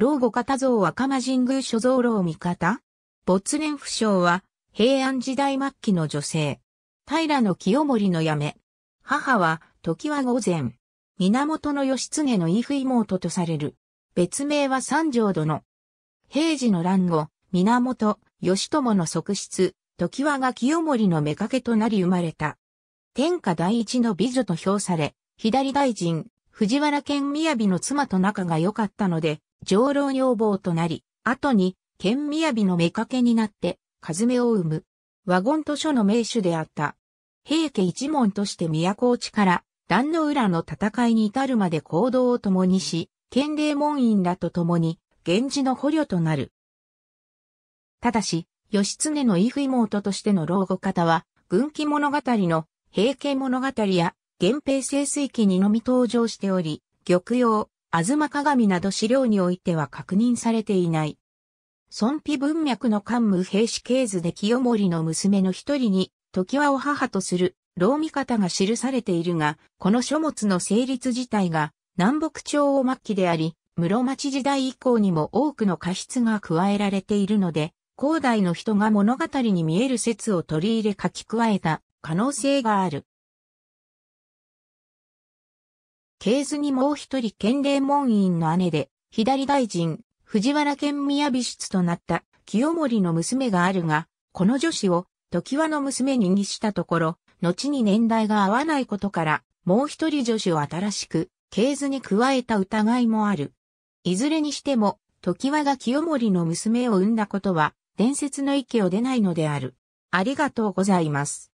老後方像若間神宮所蔵老味方没年不詳は平安時代末期の女性。平の清盛の嫁。母は時は御前。源義経の夫妹とされる。別名は三条殿。平時の乱後、源義朝の側室、時はが清盛の妾となり生まれた。天下第一の美女と評され、左大臣、藤原県雅の妻と仲が良かったので、上老女房となり、後に、剣雅の妾になって、和目を生む。和言図書の名手であった。平家一門として都落ちから、壇の浦の戦いに至るまで行動を共にし、剣霊門院らと共に、源氏の捕虜となる。ただし、義経の異父妹としての老後方は、軍記物語の平家物語や源平清水記にのみ登場しており、玉葉、吾妻鏡など資料においては確認されていない。孫妃文脈の官武兵士系図で清盛の娘の一人に、時はを母とする、老見方が記されているが、この書物の成立自体が、南北朝を末期であり、室町時代以降にも多くの過失が加えられているので、後代の人が物語に見える説を取り入れ書き加えた可能性がある。系図にもう一人県霊門院の姉で、左大臣、藤原県宮美室となった清盛の娘があるが、この女子を時和の娘に似したところ、後に年代が合わないことから、もう一人女子を新しく、系図に加えた疑いもある。いずれにしても、時和が清盛の娘を産んだことは、伝説の域を出ないのである。ありがとうございます。